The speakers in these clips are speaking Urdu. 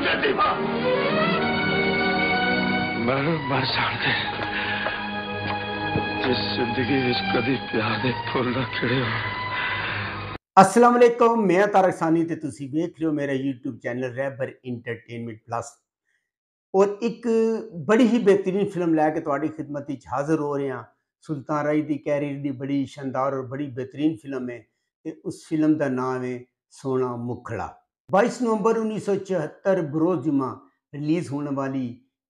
مر جان دے دے جس زندگی پیار پھول نہ کھڑے ہو السلام علیکم میں تارک سانی ہو میرا یوٹیوب چینل ریبر انٹرٹینمنٹ پلس اور ایک بڑی ہی بہترین فلم لے کے تاریخ خدمت حاضر ہو رہے ہاں سلطان رائی دی کیریئر دی بڑی شاندار اور بڑی بہترین فلم ہے اس فلم دا نام ہے سونا مکھڑا بائیس نومبر انیس سو چہتر بروز جمعہ ریلیز ہونے والی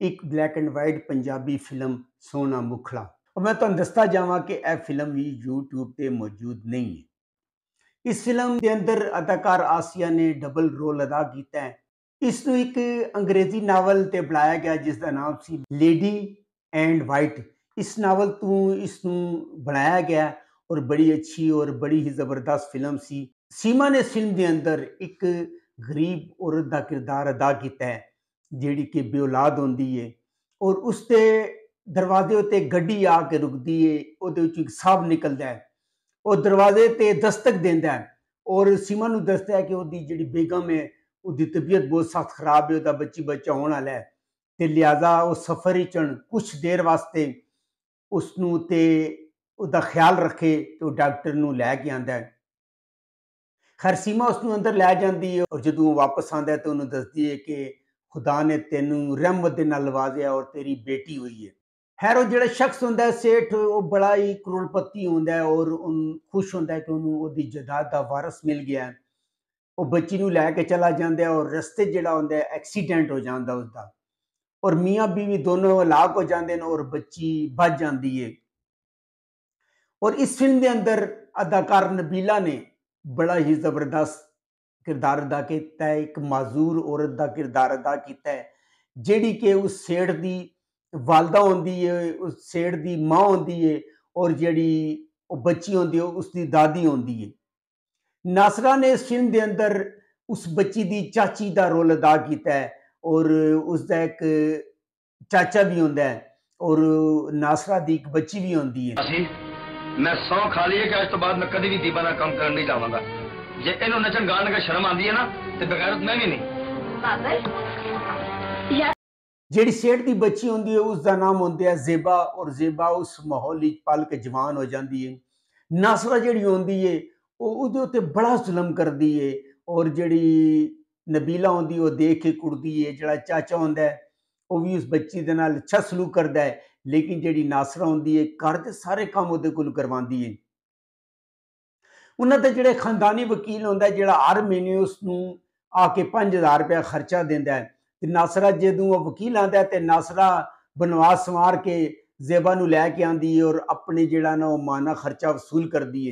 ایک black and white Punjabi film سونا مکھلا اور میں تمہیں دستا جاؤں کہ اے فلم بھی یوٹیوب پہ موجود نہیں ہے اس فلم کے اندر اداکار آسیا نے ڈبل رول ادا کیتا ہے اس ایک انگریزی ناول تے بنایا گیا جس کا نام سی لیڈی اینڈ وائٹ اس ناول تو اس بنایا گیا اور بڑی اچھی اور بڑی ہی زبردست فلم سی سیما نے فلم دے اندر ایک ریب عورت کا کردار ادا کیا ہے جیڑی کہ بیولاد آتی ہے اور اسے دروازے گی آ کے رکتی ہے اور سب نکلتا ہے اور دروازے دستک دینا اور سیما دستا ہے کہ وہ جیگم ہے وہی طبیعت بہت سخت خراب ہے وہ بچی بچا ہے تو لہذا وہ سفر ہی چن کچھ دیر واسطے اس کا خیال رکھے تو ڈاکٹر لے کے آدھے خرسیما اسدر لے جی اور جدو واپس آد ہے تو انہوں دستی ہے کہ خدا نے تینوں رحمت نال لوازیا اور تیری بیٹی ہوئی ہے خیر اور جڑا شخص ہوں سیٹ وہ بڑا ہی کروڑپتی ہوں اور خوش ہوتا ہے کہ ان جد کا وارس مل گیا وہ بچی نو لے کے چلا جان ہے اور رستے جڑا ہوں ایکسیڈینٹ ہو جانا اس کا اور میاں بیوی دونوں ہلاک ہو جائیں اور بچی بچ جاتی ہے اور اس کے اندر اداکار نبیلا نے بڑا ہی زبردست کردار ادا کیتا ہے ایک معذور عورت دا کردار ادا کیتا ہے جیڑی کہ اس سیڑ دی والدہ ہوندی ہے اس سیڑ دی ماں ہوندی ہے اور جیڑی بچی ہوندی ہے اس دی دادی ہے ناصرہ نے اس فلم دے اندر اس بچی دی چاچی دا رول ادا کیتا ہے اور اس دا ایک چاچا بھی آتا ہے اور ناصرہ دی ایک بچی بھی ہوندی ہے میں سو کھا لیے کہ اس تو بعد میں کدی بھی دیبا کا کام کرنے نہیں جاؤں گا جی یہ نچن گاڑ کا شرم آتی ہے نا تو بغیرت میں بھی نہیں جیڑی سیٹ دی بچی ہوندی ہے اس دا نام ہوندی ہے زیبا اور زیبا اس محولی پال کے جوان ہو جاندی ہے ناصرہ جیڑی ہوندی ہے وہ دے تے بڑا ظلم کر دی ہے اور جیڑی نبیلہ ہوندی ہے وہ دیکھ کے کر دی ہے جڑا چاچا ہوندہ ہے وہ بھی اس بچی کے سلوک کرد ہے لیکن جی ناسرا آر کے سارے کام وہ کروی ہے انہوں کے جڑے خاندانی وکیل ہوں جا ہر مہینے اس کے پانچ ہزار روپیہ خرچہ دینا ہے ناسرا جدو وکیل آدھا تو ناسرا بنوا سوار کے زیبا نا کے آدمی اور اپنے جا مانا خرچہ وصول کر دی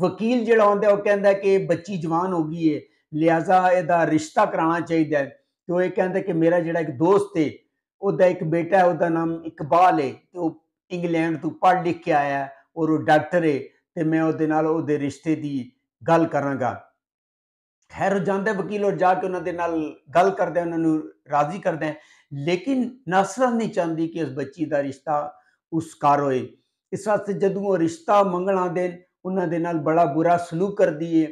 وکیل جہاں آ بچی جوان ہو گئی ہے لہذا یہ رشتہ کرا چاہیے تو یہ کہ میرا جڑا ایک دوست ہے اس کا ایک بیٹا ہے وہ اقبال ہے وہ انگلینڈ تڑھ لکھ کے آیا اور ڈاکٹر ہے میں ادھر رشتے کی گل کرا گا خیر جانے وکیل اور جا کے انہوں نے گل کردہ انہوں نے راضی کردہ لیکن نسر نہیں چاہتی کہ اس بچی کا رشتہ اسکار ہوئے اس واسطے جدوں رشتہ منگا دن بڑا برا سلوک کر دیے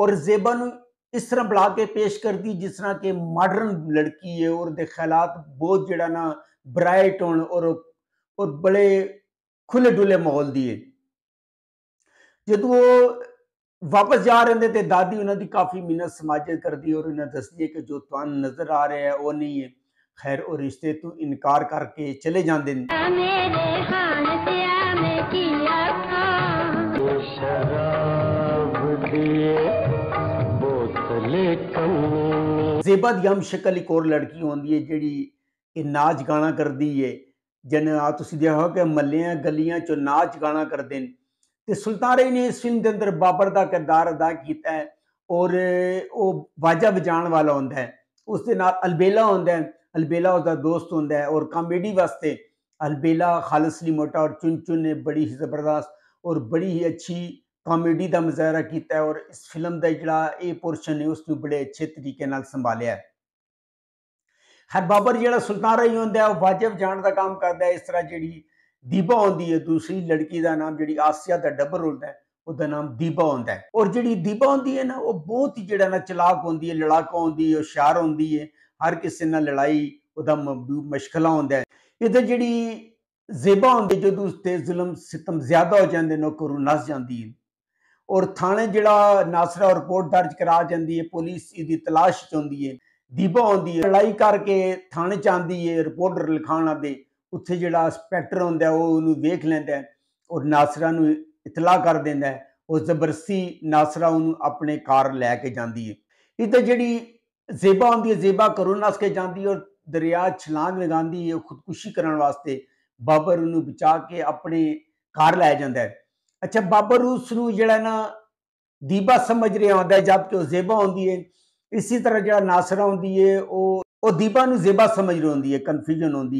اور زیبا ن اس طرح بڑھا کے پیش کر دی جس طرح کہ ماڈرن لڑکی ہے اور دے خیالات بہت جڑا نا برائٹ ہون اور اور بڑے کھلے ڈلے ماحول دیے جد وہ واپس جا رہے تھے دادی انہوں دی کافی محنت سماجت کر دی اور انہیں دس دیے کہ جو توان نظر آ رہے ہیں وہ نہیں ہے خیر اور رشتے تو انکار کر کے چلے جاندے ہیں ہم شکل ایک اور لڑکی آتی ہے جیڑی کہ ناچ کر کرتی ہے جن تھی دیکھو کہ ملیاں گلیاں چو ناچ گانا کرتے ہیں سلطان رہی نے اس فلم دے اندر بابر دا کردار ادا کیتا ہے اور وہ واجہ بجان والا ہوندہ ہے اس دن نا البیلا ہوندہ ہے البیلا اس دا دوست ہوندہ ہے اور کامیڈی واسطے البیلا خالص لی موٹا اور چن چن نے بڑی ہی زبردست اور بڑی ہی اچھی ਕਾਮੇਡੀ ਦਾ ਮਜ਼ਾਰਾ ਕੀਤਾ ਹੈ ਔਰ ਇਸ ਫਿਲਮ ਦਾ ਜਿਹੜਾ ਇਹ ਪੋਰਸ਼ਨ ਹੈ ਉਸ ਨੂੰ ਬੜੇ ਅੱਛੇ ਤਰੀਕੇ ਨਾਲ ਸੰਭਾਲਿਆ ਹੈ ਹਰ ਬਾਬਰ ਜਿਹੜਾ ਸੁਲਤਾਨ ਰਹੀ ਹੁੰਦਾ ਹੈ ਉਹ ਵਾਜਬ ਜਾਣ ਦਾ ਕੰਮ ਕਰਦਾ ਹੈ ਇਸ ਤਰ੍ਹਾਂ ਜਿਹੜੀ ਦੀਬਾ ਹੁੰਦੀ ਹੈ ਦੂਸਰੀ ਲੜਕੀ ਦਾ ਨਾਮ ਜਿਹੜੀ ਆਸੀਆ ਦਾ ਡਬਲ ਹੁੰਦਾ ਹੈ ਉਹਦਾ ਨਾਮ ਦੀਬਾ ਹੁੰਦਾ ਹੈ ਔਰ ਜਿਹੜੀ ਦੀਬਾ ਹੁੰਦੀ ਹੈ ਨਾ ਉਹ ਬਹੁਤ ਹੀ ਜਿਹੜਾ ਨਾ ਚਲਾਕ ਹੁੰਦੀ ਹੈ ਲੜਾਕਾ ਹੁੰਦੀ ਹੈ ਹੁਸ਼ਿਆਰ ਹੁੰਦੀ ਹੈ ਹਰ ਕਿਸੇ ਨਾਲ ਲੜਾਈ ਉਹਦਾ ਮਸ਼ਕਲਾ ਹੁੰਦਾ ਹੈ ਇਹਦਾ ਜਿਹੜੀ ਜ਼ੇਬਾ ਹੁੰਦੀ ਜਦੋਂ ਉਸ ਤੇ ਜ਼ੁਲਮ ਸਿਤਮ ਜ਼ਿਆਦਾ ਹੋ ਜਾਂਦੇ ਨੇ ਉਹ ਕਰੋ ਨਸ ਜਾਂਦੀ ਹੈ ਔਰ ਥਾਣੇ ਜਿਹੜਾ ਨਾਸਰਾ ਰਿਪੋਰਟ ਦਰਜ ਕਰਾ ਜਾਂਦੀ ਹੈ ਪੁਲਿਸ ਦੀ ਤਲਾਸ਼ ਹੁੰਦੀ ਹੈ ਦੀਬਾ ਆਉਂਦੀ ਹੈ ਲੜਾਈ ਕਰਕੇ ਥਾਣੇ ਚ ਆਂਦੀ ਹੈ ਰਿਪੋਰਟਰ ਲਿਖਾਣਾ ਦੇ ਉੱਥੇ ਜਿਹੜਾ ਸਪੈਕਟਰ ਹੁੰਦਾ ਉਹ ਉਹਨੂੰ ਵੇਖ ਲੈਂਦਾ ਔਰ ਨਾਸਰਾ ਨੂੰ ਇਤਲਾਹ ਕਰ ਦਿੰਦਾ ਹੈ ਉਹ ਜ਼ਬਰਸੀ ਨਾਸਰਾ ਉਹਨੂੰ ਆਪਣੇ ਕਾਰ ਲੈ ਕੇ ਜਾਂਦੀ ਹੈ ਇੱਥੇ ਜਿਹੜੀ ਜ਼ੇਬਾ ਹੁੰਦੀ ਹੈ ਜ਼ੇਬਾ ਕਰੋ ਕੇ ਜਾਂਦੀ ਔਰ ਦਰਿਆ ਛਲਾਂਗ ਲਗਾਉਂਦੀ ਹੈ ਖੁਦਕੁਸ਼ੀ ਕਰਨ ਵਾਸਤੇ ਬਾਬਰ ਉਹਨੂੰ ਬਚਾ ਕੇ ਆਪਣੇ ਕਾਰ ਲੈ ਜਾਂਦਾ ਹੈ اچھا بابر روس دیبا سمجھ رہے جب کہ وہ زیبا ہوں اسی طرح ناصرہ ہوں وہ دیبا زیبا سمجھ رہے ہوں کنفیجن ہوں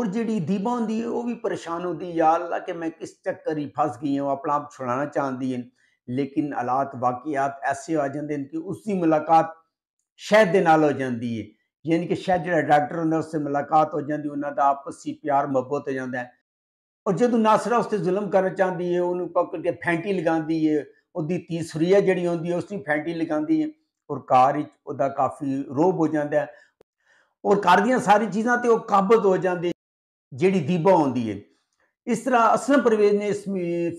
اور جڑی دیبا ہوں وہ بھی پریشان ہوتی ہے یا اللہ کہ میں کس چکر ہی پھنس گئی ہوں اپنا آپ چھوڑانا چاہتی ہے لیکن آلات واقعات ایسے آ جاندے ہیں کہ اس کی ملاقات شہد ہو جاندی ہے یعنی کہ شہد جڑا ڈاکٹر انہوں اس سے ملاقات ہو جاندی ہے نے آپ آپس پیار محبت ہو جاتا ہے ਔਰ ਜਦੋਂ ਨਾਸਰਾ ਉਸ ਤੇ ਜ਼ੁਲਮ ਕਰਨਾ ਚਾਹੁੰਦੀ ਹੈ ਉਹਨੂੰ ਪਕੜ ਕੇ ਫੈਂਟੀ ਲਗਾਉਂਦੀ ਹੈ ਉਹਦੀ ਤੀਸਰੀ ਹੈ ਜਿਹੜੀ ਹੁੰਦੀ ਹੈ ਉਸ ਦੀ ਫੈਂਟੀ ਲਗਾਉਂਦੀ ਹੈ ਔਰ ਕਾਰ ਵਿੱਚ ਉਹਦਾ ਕਾਫੀ ਰੋਬ ਹੋ ਜਾਂਦਾ ਹੈ ਔਰ ਕਾਰ ਦੀਆਂ ਸਾਰੀ ਚੀਜ਼ਾਂ ਤੇ ਉਹ ਕਾਬਜ਼ ਹੋ ਜਾਂਦੇ ਜਿਹੜੀ ਦੀਬਾ ਹੁੰਦੀ ਹੈ ਇਸ ਤਰ੍ਹਾਂ ਅਸਲਮ ਪਰਵੇਜ਼ ਨੇ ਇਸ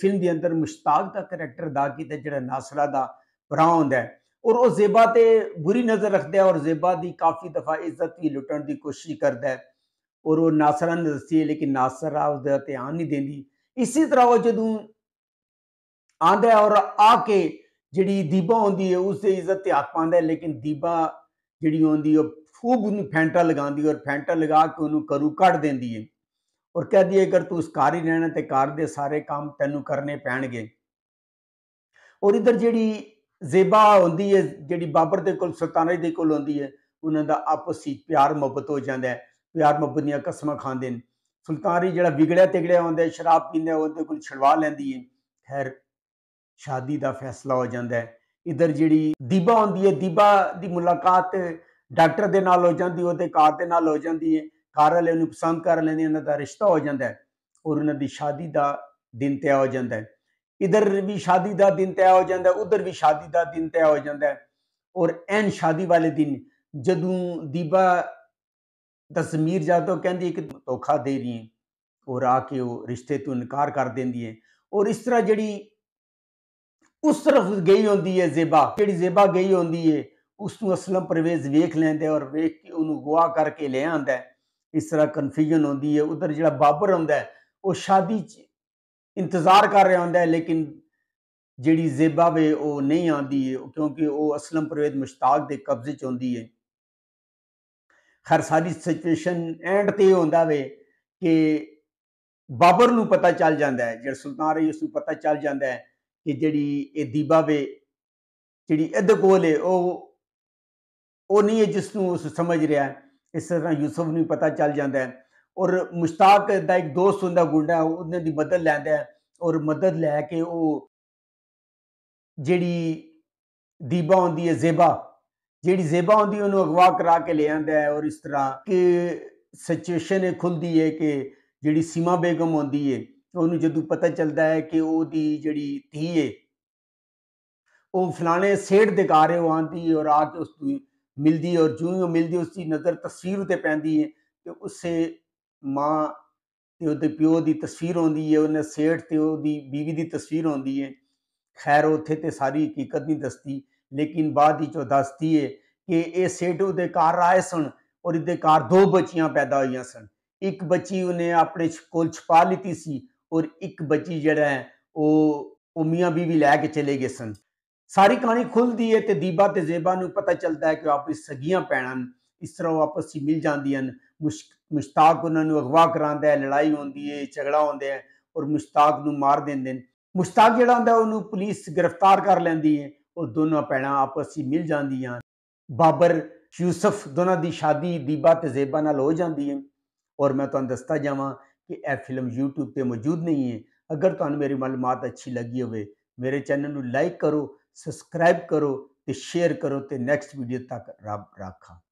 ਫਿਲਮ ਦੇ ਅੰਦਰ ਮੁਸ਼ਤਾਕ ਦਾ ਕੈਰੈਕਟਰ ਦਾ ਕੀਤਾ ਜਿਹੜਾ ਨਾਸਰਾ ਦਾ ਭਰਾ ਹੁੰਦਾ ਹੈ ਔਰ ਉਹ ਜ਼ੇਬਾ ਤੇ ਬੁਰੀ ਨਜ਼ਰ ਰੱਖਦਾ ਹੈ ਔਰ ਜ਼ੇਬਾ ਦੀ ਕਾਫੀ ਦਫਾ ਇੱਜ਼ਤ ਵੀ ਲੁੱਟਣ ਦੀ ਕੋਸ਼ਿਸ਼ ਕਰਦਾ ਹੈ اور وہ ناصرہ ہاں نے دستی ہے لیکن ناصرہ ہاں اس دے تیان نہیں دیں دی اسی طرح وہ جدوں آن دے اور آ کے جڑی دیبا ہون دی ہے اس سے عزت تے آکھ پاندہ ہے لیکن دیبا جڑی ہون دی ہے خوب انہوں پھینٹا لگا دی اور پھینٹا لگا کے انہوں کرو کٹ دیں دی ہے اور کہہ دی اگر تو اس کاری رہنے تے کار دے سارے کام تینو کرنے پہن گے اور ادھر جڑی زیبا ہون دی ہے جڑی بابر دے کل سلطانہ جی دے کل ہون دی ہے انہوں دا آپ سی پیار محبت ہو جاندہ ہے ਪਿਆਰ ਮੁਹੱਬਤ ਦੀਆਂ ਕਸਮਾਂ ਖਾਂਦੇ ਨੇ ਸੁਲਤਾਨੀ ਜਿਹੜਾ ਵਿਗੜਿਆ ਤਿਗੜਿਆ ਹੁੰਦਾ ਸ਼ਰਾਬ ਪੀਂਦਾ ਉਹਦੇ ਕੋਲ ਛੜਵਾ ਲੈਂਦੀ ਹੈ ਖੈਰ ਸ਼ਾਦੀ ਦਾ ਫੈਸਲਾ ਹੋ ਜਾਂਦਾ ਹੈ ਇਧਰ ਜਿਹੜੀ ਦੀਬਾ ਹੁੰਦੀ ਹੈ ਦੀਬਾ ਦੀ ਮੁਲਾਕਾਤ ਡਾਕਟਰ ਦੇ ਨਾਲ ਹੋ ਜਾਂਦੀ ਉਹਦੇ ਕਾਰ ਦੇ ਨਾਲ ਹੋ ਜਾਂਦੀ ਹੈ ਕਾਰ ਵਾਲੇ ਨੂੰ ਪਸੰਦ ਕਰ ਲੈਂਦੇ ਉਹਨਾਂ ਦਾ ਰਿਸ਼ਤਾ ਹੋ ਜਾਂਦਾ ਹੈ ਔਰ ਉਹਨਾਂ ਦੀ ਸ਼ਾਦੀ ਦਾ ਦਿਨ ਤੈਅ ਹੋ ਜਾਂਦਾ ਹੈ ਇਧਰ ਵੀ ਸ਼ਾਦੀ ਦਾ ਦਿਨ ਤੈਅ ਹੋ ਜਾਂਦਾ ਹੈ ਉਧਰ ਵੀ ਸ਼ਾਦੀ ਦਾ ਦਿਨ ਤੈਅ ਹੋ ਜਾਂਦਾ ਹੈ ਔਰ ਐਨ ਸ਼ਾਦੀ ਵਾਲੇ ਦਿਨ ਜਦੋਂ ਦੀਬਾ تصمیر یادوں کہ دوکھا دے رہی ہے اور آ کے وہ رشتے تو انکار کر دیں اور اس طرح جی اس طرف گئی آتی ہے زیبا زیبا گئی آتی ہے اسلم پرویز ویخ لینا اور گوا کر کے لے آد ہے اس طرح کنفیوژن آئی ہے ادھر جا بابر ہوں وہ شادی انتظار کر رہا ہوں لیکن جی زیبا وے وہ نہیں آدی ہے کیونکہ وہ اسلم پرویز مشتاق قبضے چند ہے ਖੈਰ ਸਾਰੀ ਸਿਚੁਏਸ਼ਨ ਐਂਡ ਤੇ ਹੁੰਦਾ ਵੇ ਕਿ ਬਾਬਰ ਨੂੰ ਪਤਾ ਚੱਲ ਜਾਂਦਾ ਹੈ ਜਿਹੜਾ ਸੁਲਤਾਨ ਰਹੀ ਉਸ ਨੂੰ ਪਤਾ ਚੱਲ ਜਾਂਦਾ ਹੈ ਕਿ ਜਿਹੜੀ ਇਹ ਦੀਬਾ ਵੇ ਜਿਹੜੀ ਇਹਦੇ ਕੋਲ ਹੈ ਉਹ ਉਹ ਨਹੀਂ ਹੈ ਜਿਸ ਨੂੰ ਉਸ ਸਮਝ ਰਿਹਾ ਇਸ ਤਰ੍ਹਾਂ ਯੂਸਫ ਨੂੰ ਪਤਾ ਚੱਲ ਜਾਂਦਾ ਹੈ ਔਰ ਮੁਸ਼ਤਾਕ ਦਾ ਇੱਕ ਦੋਸਤ ਹੁੰਦਾ ਗੁੰਡਾ ਉਹਨੇ ਦੀ ਮਦਦ ਲੈਂਦਾ ਔਰ ਮਦਦ ਲੈ ਕੇ ਉਹ ਜਿਹੜੀ ਦੀਬਾ ਹੁੰਦੀ ਹੈ ਜ਼ੇਬਾ جی زیب آدمی انہوں اگوا کرا کے لے اور اس طرح کہ سچویشن کھل دی ہے کہ جیڑی سیما بیگم آدھی ہے انہوں وہ پتا چلتا ہے کہ وہ جیڑی تھی ہے وہ فلانے سیڑ دکھا رہے وہ آتی ہے اور آج اس کو ملتی ہے اور جو ہی جوں ملتی اس کی نظر تصویر ہے اس سے ماں تے پیو دی تصویر آتی ہے ان سیٹ سے وہ بیوی دی تصویر آدمی ہے خیر اتنے تے ساری حقیقت نہیں دستی لیکن بعد ہی جو دستی ہے کہ اے سیڈو دے در آئے سن اور دے کار دو بچیاں پیدا ہوئی سن ایک بچی انہیں اپنے کول چھپا لیتی سی اور ایک بچی جڑا ہے وہ اومیاں بھی لے کے چلے گئے سن ساری کہانی کھلتی ہے تے دیبا تے زیبا نو پتہ چلتا ہے کہ آپ بھی سگیاں پہنن اس طرح آپس ہی مل جاندی ہیں مشتاق انہوں نے اغوا کرا ہے لڑائی آئی جھگڑا آدھا ہیں اور مشتاق نو مار دین مشتاق جڑا جہاں ہوں انہوں پولیس گرفتار کر لینی ہے اور دونوں پین آپس مل جانیاں بابر یوسف دونوں کی شادی دیبا ت زیبہ نال ہو جاتی ہے اور میں تم دستا جا کہ یہ فلم یوٹیوب پہ موجود نہیں ہے اگر تعلیم میری معلومات اچھی لگی ہوے چینل لائک کرو سبسکرائب کرو تو شیئر کرو تو نیکسٹ ویڈیو تک رب رکھا